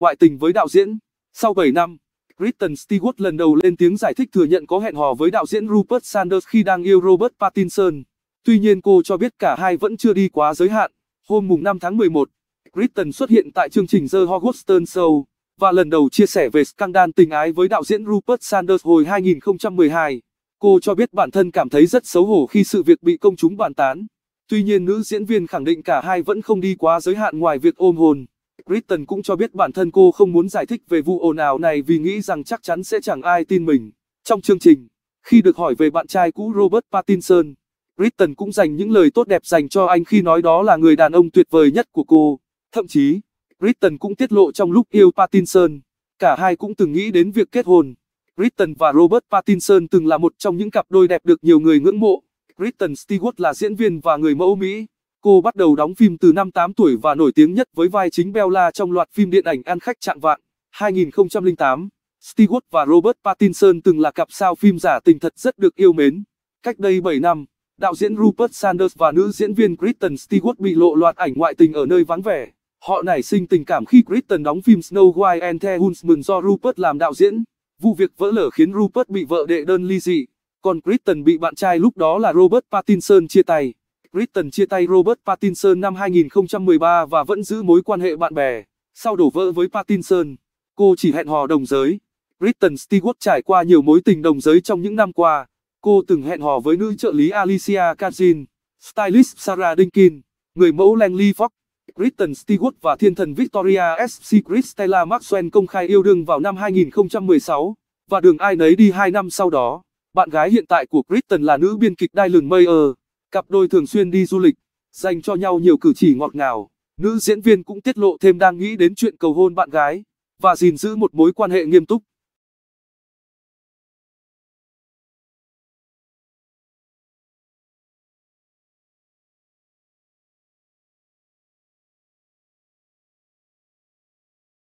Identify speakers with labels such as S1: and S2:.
S1: ngoại tình với đạo diễn. Sau 7 năm, Kristen Stewart lần đầu lên tiếng giải thích thừa nhận có hẹn hò với đạo diễn Rupert Sanders khi đang yêu Robert Pattinson. Tuy nhiên cô cho biết cả hai vẫn chưa đi quá giới hạn. Hôm mùng 5 tháng 11, Kristen xuất hiện tại chương trình The Hogwarts Show và lần đầu chia sẻ về scandal tình ái với đạo diễn Rupert Sanders hồi 2012. Cô cho biết bản thân cảm thấy rất xấu hổ khi sự việc bị công chúng bàn tán. Tuy nhiên nữ diễn viên khẳng định cả hai vẫn không đi quá giới hạn ngoài việc ôm hôn. Britton cũng cho biết bản thân cô không muốn giải thích về vụ ồn ào này vì nghĩ rằng chắc chắn sẽ chẳng ai tin mình. Trong chương trình, khi được hỏi về bạn trai cũ Robert Pattinson, Britton cũng dành những lời tốt đẹp dành cho anh khi nói đó là người đàn ông tuyệt vời nhất của cô. Thậm chí, Britton cũng tiết lộ trong lúc yêu Pattinson, cả hai cũng từng nghĩ đến việc kết hôn. Britton và Robert Pattinson từng là một trong những cặp đôi đẹp được nhiều người ngưỡng mộ. Britton Stewart là diễn viên và người mẫu Mỹ. Cô bắt đầu đóng phim từ năm 8 tuổi và nổi tiếng nhất với vai chính Bella trong loạt phim điện ảnh Ăn khách trạng vạn 2008. Stewart và Robert Pattinson từng là cặp sao phim giả tình thật rất được yêu mến. Cách đây 7 năm, đạo diễn Rupert Sanders và nữ diễn viên Kristen Stewart bị lộ loạt ảnh ngoại tình ở nơi vắng vẻ. Họ nảy sinh tình cảm khi Kristen đóng phim Snow White and the Huntsman do Rupert làm đạo diễn. Vụ việc vỡ lở khiến Rupert bị vợ đệ đơn ly dị, còn Kristen bị bạn trai lúc đó là Robert Pattinson chia tay. Britton chia tay Robert Pattinson năm 2013 và vẫn giữ mối quan hệ bạn bè. Sau đổ vỡ với Pattinson, cô chỉ hẹn hò đồng giới. Britton Stewart trải qua nhiều mối tình đồng giới trong những năm qua. Cô từng hẹn hò với nữ trợ lý Alicia Kazin, stylist Sarah Dinkin, người mẫu Langley Fox. Britton Stewart và thiên thần Victoria S. Secret Stella Maxwell công khai yêu đương vào năm 2016, và đường ai nấy đi hai năm sau đó. Bạn gái hiện tại của Britton là nữ biên kịch Dylan Mayer. Cặp đôi thường xuyên đi du lịch, dành cho nhau nhiều cử chỉ ngọt ngào. Nữ diễn viên cũng tiết lộ thêm đang nghĩ đến chuyện cầu hôn bạn gái và gìn giữ một mối quan hệ nghiêm túc.